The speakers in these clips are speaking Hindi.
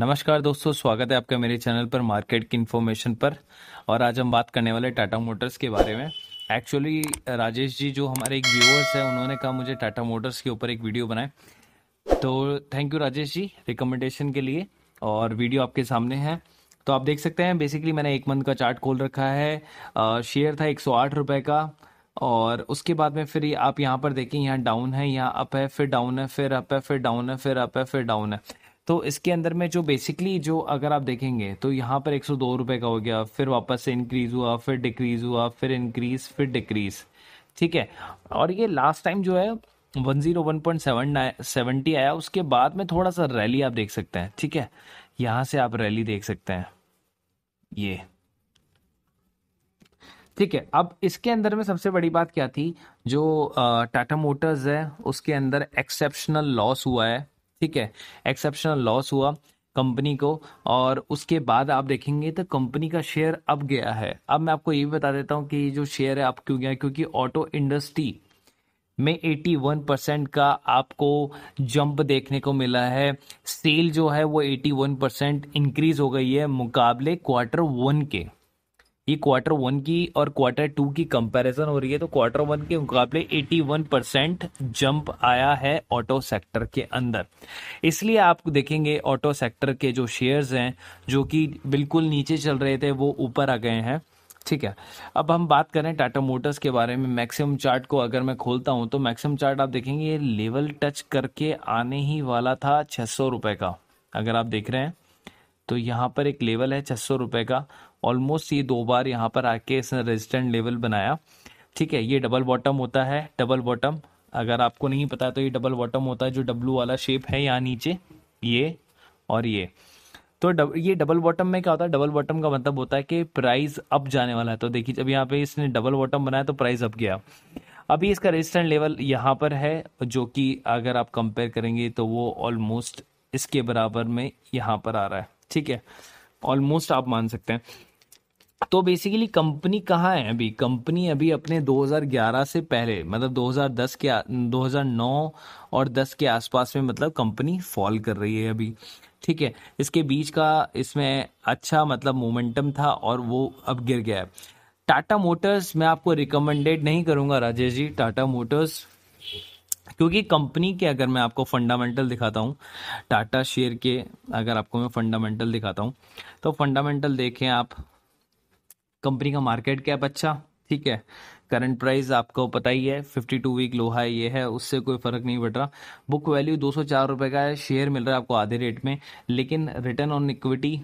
नमस्कार दोस्तों स्वागत है आपका मेरे चैनल पर मार्केट की इन्फॉर्मेशन पर और आज हम बात करने वाले टाटा मोटर्स के बारे में एक्चुअली राजेश जी जो हमारे एक व्यूअर्स हैं उन्होंने कहा मुझे टाटा मोटर्स के ऊपर एक वीडियो बनाए तो thank you Rajesh ji recommendation के लिए और वीडियो आपके सामने है तो आप देख सकते हैं बेसिकली मैंने एक मंथ का चार्ट खोल रखा है शेयर था एक रुपए का और उसके बाद में फिर आप यहाँ पर देखें यहाँ डाउन है यहाँ अप है फिर डाउन है फिर अप है फिर डाउन है फिर अप है फिर डाउन है तो इसके अंदर में जो बेसिकली जो अगर आप देखेंगे तो यहाँ पर एक सौ दो रुपये का हो गया फिर वापस से इंक्रीज़ हुआ फिर डिक्रीज़ हुआ फिर इंक्रीज़ फिर डिक्रीज़ ठीक है और ये लास्ट टाइम जो है one zero one point seven seventy आया उसके बाद में थोड़ा सा रैली आप देख सकते हैं ठीक है यहां से आप रैली देख सकते हैं ये ठीक है अब इसके अंदर में सबसे बड़ी बात क्या थी जो टाटा मोटर्स है उसके अंदर एक्सेप्शनल लॉस हुआ है ठीक है एक्सेप्शनल लॉस हुआ कंपनी को और उसके बाद आप देखेंगे तो कंपनी का शेयर अब गया है अब मैं आपको ये भी बता देता हूँ कि जो शेयर है अब क्यों गया क्योंकि ऑटो इंडस्ट्री में 81 परसेंट का आपको जंप देखने को मिला है सेल जो है वो 81 परसेंट इंक्रीज हो गई है मुकाबले क्वार्टर वन के ये क्वार्टर वन की और क्वार्टर टू की कंपैरिजन हो रही है तो क्वार्टर वन के मुकाबले 81 परसेंट जंप आया है ऑटो सेक्टर के अंदर इसलिए आप देखेंगे ऑटो सेक्टर के जो शेयर्स हैं जो कि बिल्कुल नीचे चल रहे थे वो ऊपर आ गए हैं ठीक है अब हम बात करें टाटा मोटर्स के बारे में मैक्सिमम चार्ट को अगर मैं खोलता हूं तो मैक्सिमम चार्ट आप देखेंगे ये लेवल टच करके आने ही वाला था छह सौ रुपए का अगर आप देख रहे हैं तो यहाँ पर एक लेवल है छह सौ का ऑलमोस्ट ये दो बार यहाँ पर आके इसने रेजिस्टेंट लेवल बनाया ठीक है ये डबल बॉटम होता है डबल बॉटम अगर आपको नहीं पता तो ये डबल बॉटम होता है जो डब्लू वाला शेप है यहाँ नीचे ये और ये तो डब ये डबल बॉटम में क्या होता है डबल बॉटम का मतलब होता है कि प्राइस अप जाने वाला है तो देखिए जब यहाँ पे इसने डबल बॉटम बनाया तो प्राइस अप गया अभी इसका रेजिस्टेंट लेवल यहाँ पर है जो कि अगर आप कंपेयर करेंगे तो वो ऑलमोस्ट इसके बराबर में यहाँ पर आ रहा है ठीक है ऑलमोस्ट आप मान सकते हैं तो बेसिकली कंपनी कहाँ है अभी कंपनी अभी अपने 2011 से पहले मतलब 2010 के 2009 और 10 के आसपास में मतलब कंपनी फॉल कर रही है अभी ठीक है इसके बीच का इसमें अच्छा मतलब मोमेंटम था और वो अब गिर गया है टाटा मोटर्स मैं आपको रिकमेंडेड नहीं करूँगा राजेश जी टाटा मोटर्स क्योंकि कंपनी के अगर मैं आपको फंडामेंटल दिखाता हूँ टाटा शेयर के अगर आपको मैं फंडामेंटल दिखाता हूँ तो फंडामेंटल देखें आप कंपनी का मार्केट कैप अच्छा ठीक है करंट प्राइस आपको पता ही है 52 वीक लोहा ये है उससे कोई फर्क नहीं पड़ रहा बुक वैल्यू दो सौ का है शेयर मिल रहा है आपको आधे रेट में लेकिन रिटर्न ऑन इक्विटी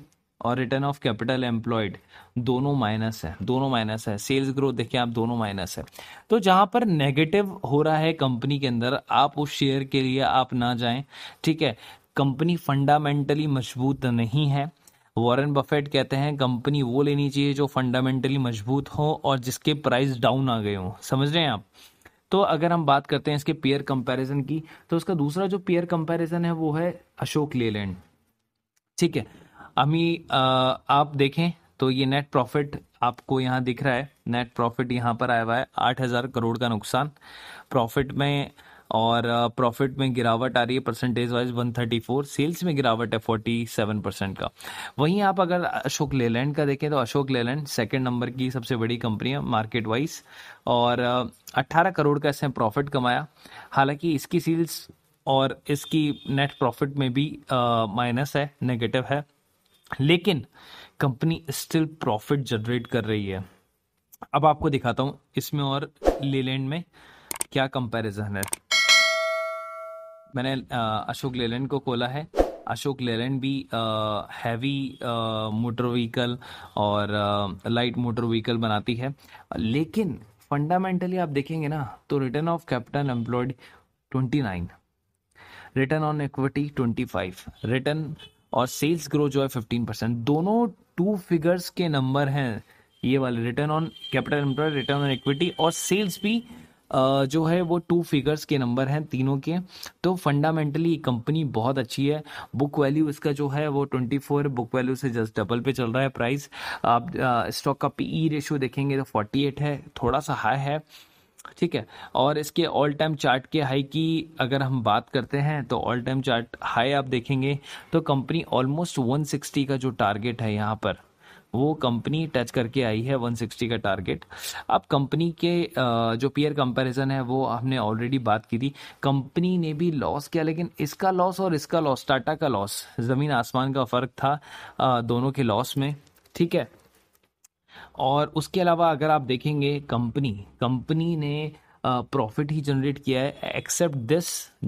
और रिटर्न ऑफ कैपिटल एम्प्लॉयड दोनों माइनस है दोनों माइनस है सेल्स ग्रोथ देखिए आप दोनों माइनस है तो जहां पर नेगेटिव हो रहा है कंपनी के अंदर आप उस शेयर के लिए आप ना जाएं ठीक है कंपनी फंडामेंटली मजबूत नहीं है वॉरेन बफेट कहते हैं कंपनी वो लेनी चाहिए जो फंडामेंटली मजबूत हो और जिसके प्राइस डाउन आ गए हों समझ रहे हैं आप तो अगर हम बात करते हैं इसके पेयर कंपैरिजन की तो उसका दूसरा जो पेयर कंपैरिजन है वो है अशोक लेलैंड ठीक है अमी आप देखें तो ये नेट प्रॉफिट आपको यहाँ दिख रहा है नेट प्रॉफिट यहाँ पर आया हुआ है आठ हज़ार करोड़ का नुकसान प्रॉफिट में और प्रॉफिट में गिरावट आ रही है परसेंटेज वाइज 134 सेल्स में गिरावट है 47 परसेंट का वहीं आप अगर अशोक लेलैंड का देखें तो अशोक लेलैंड सेकंड नंबर की सबसे बड़ी कंपनी है मार्केट वाइज और 18 करोड़ का इसने प्रॉफिट कमाया हालांकि इसकी सेल्स और इसकी नेट प्रॉफिट में भी माइनस है नेगेटिव है लेकिन कंपनी स्टिल प्रॉफिट जनरेट कर रही है अब आपको दिखाता हूं इसमें और लेलैंड में क्या कंपैरिजन है मैंने अशोक लेलैंड को खोला है अशोक लेलैंड भी हैवी मोटर व्हीकल और लाइट मोटर व्हीकल बनाती है लेकिन फंडामेंटली आप देखेंगे ना तो return of capital employed twenty return on equity twenty five return और सेल्स ग्रो जो है फिफ्टीन परसेंट दोनों टू फिगर्स के नंबर हैं ये वाले return on capital employ return on equity और सेल्स भी जो है वो टू फिगर्स के नंबर हैं तीनों के तो फंडामेंटली कंपनी बहुत अच्छी है बुक वैल्यू इसका जो है वो ट्वेंटी फोर बुक वैल्यू से जस्ट डबल पे चल रहा है प्राइस आप स्टॉक का पी ई रेशियो देखेंगे तो फोर्टी एट है थोड़ा सा हाई है ठीक है और इसके ऑल टाइम चार्ट के हाई की अगर हम बात करते हैं तो ऑल टाइम चार्ट हाई आप देखेंगे तो कंपनी ऑलमोस्ट 160 का जो टारगेट है यहाँ पर वो कंपनी टच करके आई है 160 का टारगेट अब कंपनी के जो पीयर कंपैरिजन है वो हमने ऑलरेडी बात की थी कंपनी ने भी लॉस किया लेकिन इसका लॉस और इसका लॉस टाटा का लॉस ज़मीन आसमान का फ़र्क था दोनों के लॉस में ठीक है और उसके अलावा अगर आप देखेंगे कंपनी कंपनी ने प्रॉफिट ही जनरेट किया है एक्सेप्ट दिस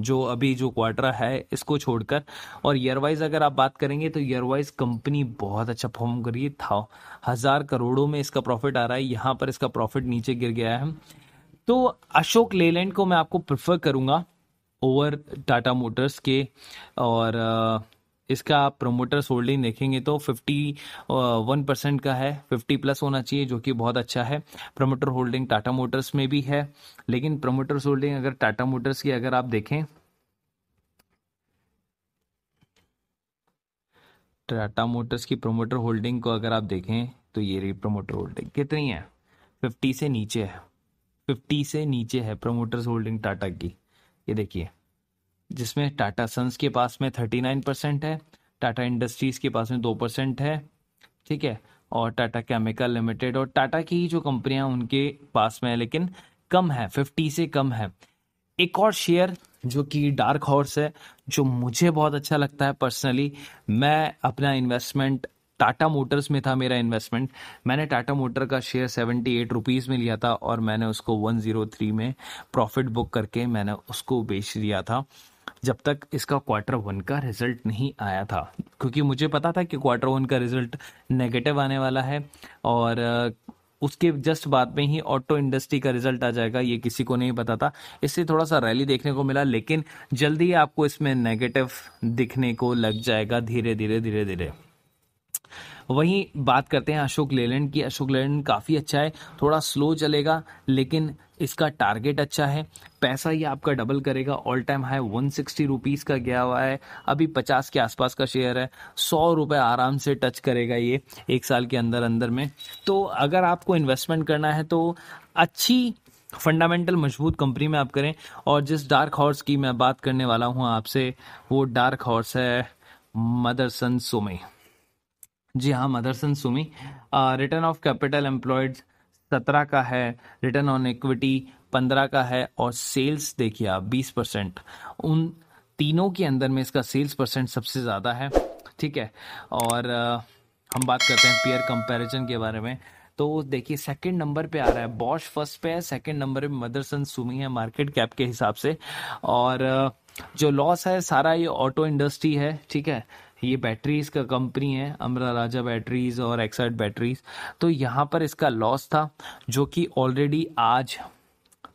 जो अभी जो क्वार्टर है इसको छोड़कर और ईयर वाइज अगर आप बात करेंगे तो ईयर वाइज कंपनी बहुत अच्छा परफॉर्म कर रही है था हज़ार करोड़ों में इसका प्रॉफिट आ रहा है यहाँ पर इसका प्रॉफिट नीचे गिर गया है तो अशोक लेलैंड को मैं आपको प्रेफर करूँगा ओवर टाटा मोटर्स के और इसका आप प्रोमोटर्स होल्डिंग देखेंगे तो 51 परसेंट का है 50 प्लस होना चाहिए जो कि बहुत अच्छा है प्रोमोटर होल्डिंग टाटा मोटर्स में भी है लेकिन प्रोमोटर्स होल्डिंग अगर टाटा मोटर्स की अगर आप देखें टाटा मोटर्स की प्रोमोटर होल्डिंग को अगर आप देखें तो ये रही प्रोमोटर होल्डिंग कितनी है फिफ्टी से नीचे है फिफ्टी से नीचे है प्रोमोटर्स होल्डिंग टाटा की ये देखिए जिसमें टाटा सन्स के पास में थर्टी नाइन परसेंट है टाटा इंडस्ट्रीज़ के पास में दो परसेंट है ठीक है और टाटा केमिकल लिमिटेड और टाटा की ही जो कंपनियां उनके पास में है लेकिन कम है फिफ्टी से कम है एक और शेयर जो कि डार्क हॉर्स है जो मुझे बहुत अच्छा लगता है पर्सनली मैं अपना इन्वेस्टमेंट टाटा मोटर्स में था मेरा इन्वेस्टमेंट मैंने टाटा मोटर का शेयर सेवेंटी एट रुपीज़ में लिया था और मैंने उसको वन ज़ीरो थ्री में प्रॉफिट बुक करके मैंने उसको बेच दिया था जब तक इसका क्वार्टर वन का रिजल्ट नहीं आया था क्योंकि मुझे पता था कि क्वार्टर वन का रिजल्ट नेगेटिव आने वाला है और उसके जस्ट बाद में ही ऑटो इंडस्ट्री का रिजल्ट आ जाएगा ये किसी को नहीं पता था इससे थोड़ा सा रैली देखने को मिला लेकिन जल्दी ही आपको इसमें नेगेटिव दिखने को लग जाएगा धीरे धीरे धीरे धीरे वहीं बात करते हैं अशोक लेलैंड की अशोक लेलैंड काफ़ी अच्छा है थोड़ा स्लो चलेगा लेकिन इसका टारगेट अच्छा है पैसा ये आपका डबल करेगा all time high one sixty rupees का गया हुआ है अभी पचास के आसपास का शेयर है सौ रुपये आराम से टच करेगा ये एक साल के अंदर अंदर में तो अगर आपको इन्वेस्टमेंट करना है तो अच्छी फंडामेंटल मजबूत कंपनी में आप करें और जिस डार्क हॉर्स की मैं बात करने वाला हूँ आपसे वो डार्क हॉर्स है मदरसन सुमी जी हाँ Motherson Sumi return of capital employed सत्रह का है रिटर्न ऑन इक्विटी पंद्रह का है और सेल्स देखिए आप बीस परसेंट उन तीनों के अंदर में इसका सेल्स परसेंट सबसे ज़्यादा है ठीक है और हम बात करते हैं पेयर कंपैरिजन के बारे में तो देखिए सेकंड नंबर पे आ रहा है बॉश फर्स्ट पे है सेकंड नंबर पे मदरसन सुमी है मार्केट कैप के हिसाब से और जो लॉस है सारा ये ऑटो इंडस्ट्री है ठीक है ये बैटरीज का कंपनी है अमरा राजा बैटरीज और एक्साइड बैटरीज तो यहाँ पर इसका लॉस था जो कि ऑलरेडी आज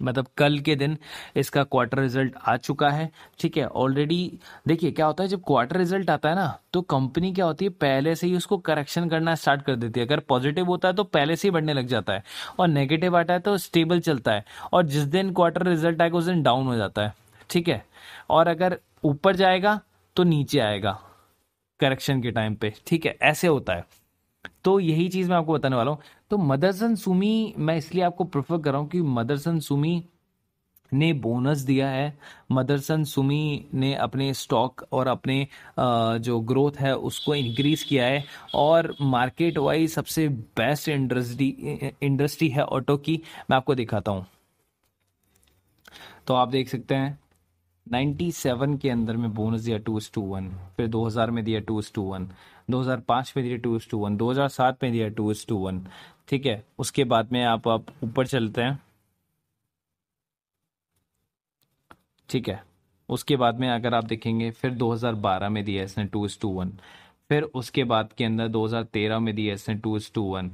मतलब कल के दिन इसका क्वार्टर रिजल्ट आ चुका है ठीक है ऑलरेडी देखिए क्या होता है जब क्वार्टर रिजल्ट आता है ना तो कंपनी क्या होती है पहले से ही उसको करेक्शन करना स्टार्ट कर देती है अगर पॉजिटिव होता है तो पहले से ही बढ़ने लग जाता है और नेगेटिव आता है तो स्टेबल चलता है और जिस दिन क्वार्टर रिजल्ट आएगा उस दिन डाउन हो जाता है ठीक है और अगर ऊपर जाएगा तो नीचे आएगा करेक्शन के टाइम पे ठीक है ऐसे होता है तो यही चीज मैं आपको बताने वाला हूँ तो मदरसन सुमी मैं इसलिए आपको प्रेफर कर रहा हूँ कि मदरसन सुमी ने बोनस दिया है मदरसन सुमी ने अपने स्टॉक और अपने जो ग्रोथ है उसको इंक्रीज किया है और मार्केट वाइज सबसे बेस्ट इंडस्ट्री इंडस्ट्री है ऑटो की मैं आपको दिखाता हूँ तो आप देख सकते हैं 97 के अंदर में बोनस दिया टू टू वन फिर 2000 में दिया टू टू वन 2005 में दिया टू टू वन 2007 में दिया टू टू वन ठीक है उसके बाद में आप आप ऊपर चलते हैं ठीक है उसके बाद में अगर आप देखेंगे फिर 2012 में दिया इसने टू टू वन फिर उसके बाद के अंदर 2013 में दिया इसने टू टू वन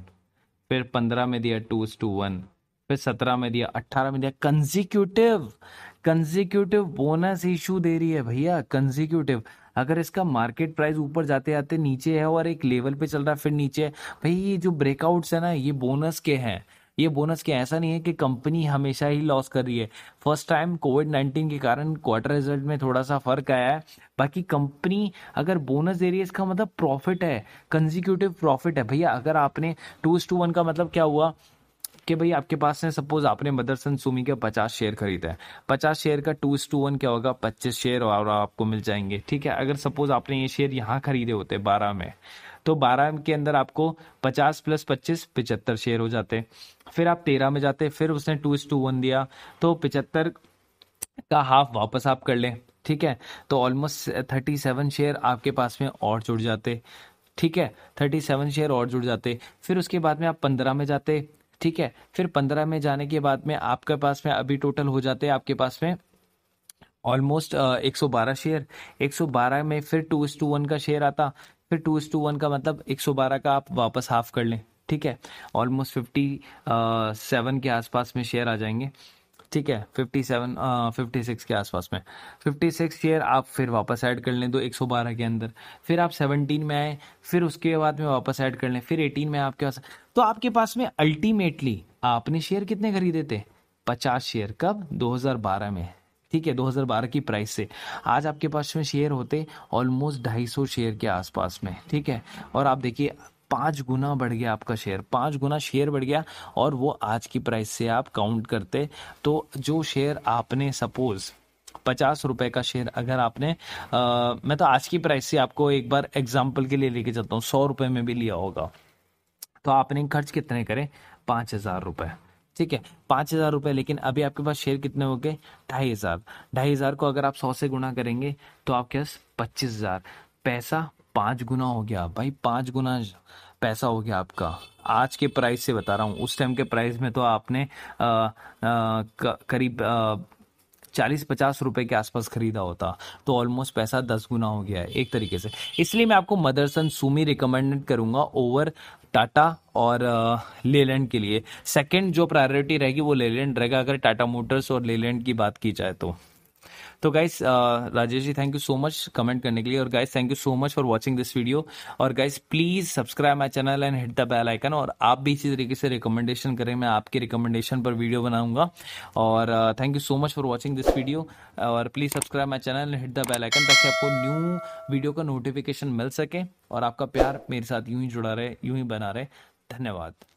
फिर 15 में दिया टू टू वन फिर 17 में दिया 18 में दिया कंजिक्यूटिव कंजिक्यूटिव बोनस इशू दे रही है भैया कंजिक्यूटिव अगर इसका मार्केट प्राइस ऊपर जाते जाते नीचे है और एक लेवल पे चल रहा है फिर नीचे है भाई ये जो ब्रेकआउट्स है ना ये बोनस के हैं ये बोनस के ऐसा नहीं है कि कंपनी हमेशा ही लॉस कर रही है फर्स्ट टाइम कोविड नाइन्टीन के कारण क्वार्टर रिजल्ट में थोड़ा सा फर्क आया है बाकी कंपनी अगर बोनस दे रही है इसका मतलब प्रॉफिट है कंजिक्यूटिव प्रॉफिट है भैया अगर आपने टू इस टू वन का मतलब क्या हुआ कि भाई आपके पास है सपोज आपने मदरसन सुमी के पचास शेयर खरीदा है पचास शेयर का टू टू वन क्या होगा पच्चीस शेयर और आपको मिल जाएंगे ठीक है अगर सपोज आपने ये शेयर यहाँ खरीदे होते बारह में तो बारह के अंदर आपको पचास प्लस पच्चीस पिचहत्तर शेयर हो जाते फिर आप तेरह में जाते फिर उसने टू टू वन दिया तो पिचहत्तर का हाफ वापस आप कर लें ठीक है तो ऑलमोस्ट थर्टी सेवन शेयर आपके पास में और जुड़ जाते ठीक है थर्टी सेवन शेयर और जुड़ जाते फिर उसके बाद में आप पंद्रह में जाते ठीक है फिर पंद्रह में जाने के बाद में आपके पास में अभी टोटल हो जाते हैं आपके पास में ऑलमोस्ट एक सौ बारह शेयर एक सौ बारह में फिर टू इस टू वन का शेयर आता फिर टू इस टू वन का मतलब एक सौ बारह का आप वापस हाफ कर लें ठीक है ऑलमोस्ट फिफ्टी सेवन के आसपास में शेयर आ जाएंगे ठीक है 57 आ, 56 के आसपास में 56 शेयर आप फिर वापस ऐड कर लें दो 112 के अंदर फिर आप 17 में आए फिर उसके बाद में वापस ऐड कर लें फिर 18 में आपके पास तो आपके पास में अल्टीमेटली आपने शेयर कितने खरीदे थे 50 शेयर कब 2012 में ठीक है 2012 की प्राइस से आज आपके पास में शेयर होते ऑलमोस्ट 250 शेयर के आसपास में ठीक है और आप देखिए पाँच गुना बढ़ गया आपका शेयर पाँच गुना शेयर बढ़ गया और वो आज की प्राइस से आप काउंट करते तो जो शेयर आपने सपोज़ पचास रुपए का शेयर अगर आपने आ, मैं तो आज की प्राइस से आपको एक बार एग्जाम्पल के लिए लेके चलता हूँ सौ रुपए में भी लिया होगा तो आपने खर्च कितने करें पाँच हजार रुपए ठीक है पाँच हजार रुपए लेकिन अभी आपके पास शेयर कितने हो गए ढाई हजार ढाई हजार को अगर आप सौ से गुणा करेंगे तो आपके पास पच्चीस हजार पैसा पाँच गुना हो गया भाई पाँच गुना पैसा हो गया आपका आज के प्राइस से बता रहा हूँ उस टाइम के प्राइस में तो आपने करीब चालीस पचास रुपए के आसपास खरीदा होता तो ऑलमोस्ट पैसा दस गुना हो गया है एक तरीके से इसलिए मैं आपको मदरसन सुमी रिकमेंडेड करूंगा ओवर टाटा और लेलैंड के लिए सेकंड जो प्रायोरिटी रहेगी वो लेलैंड रहेगा अगर टाटा मोटर्स और लेलैंड की बात की जाए तो तो guys uh, Rajesh ji thank you so much comment करने के लिए और guys thank you so much for watching this video और guys please subscribe my channel and hit the bell icon और आप भी इसी तरीके से रिकमेंडेशन करें मैं आपके रिकमेंडेशन पर वीडियो बनाऊंगा और thank you so much for watching this video और please subscribe my channel and hit the bell icon ताकि आपको न्यू वीडियो का नोटिफिकेशन मिल सके और आपका प्यार मेरे साथ यूं ही जुड़ा रहे यूं ही बना रहे धन्यवाद